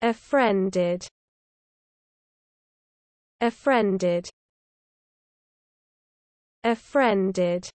Affriended Affriended Affriended